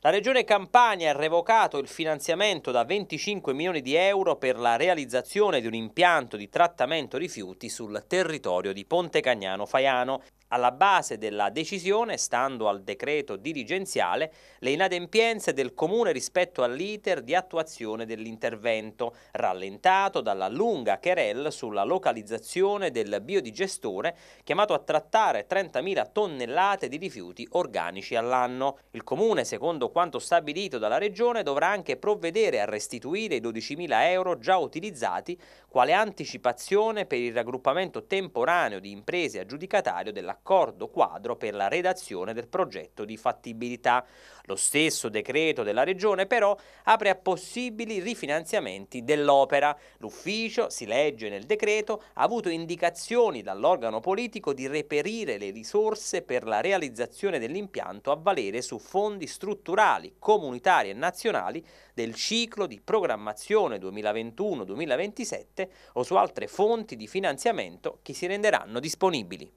La Regione Campania ha revocato il finanziamento da 25 milioni di euro per la realizzazione di un impianto di trattamento rifiuti sul territorio di Ponte Cagnano Faiano. Alla base della decisione, stando al decreto dirigenziale, le inadempienze del Comune rispetto all'iter di attuazione dell'intervento, rallentato dalla lunga querel sulla localizzazione del biodigestore chiamato a trattare 30.000 tonnellate di rifiuti organici all'anno. Il Comune, secondo quanto stabilito dalla Regione, dovrà anche provvedere a restituire i 12.000 euro già utilizzati quale anticipazione per il raggruppamento temporaneo di imprese aggiudicatario dell'accordo quadro per la redazione del progetto di fattibilità. Lo stesso decreto della Regione però apre a possibili rifinanziamenti dell'opera. L'ufficio, si legge nel decreto, ha avuto indicazioni dall'organo politico di reperire le risorse per la realizzazione dell'impianto a valere su fondi strutturali strutturali, comunitarie e nazionali del ciclo di programmazione 2021-2027 o su altre fonti di finanziamento che si renderanno disponibili.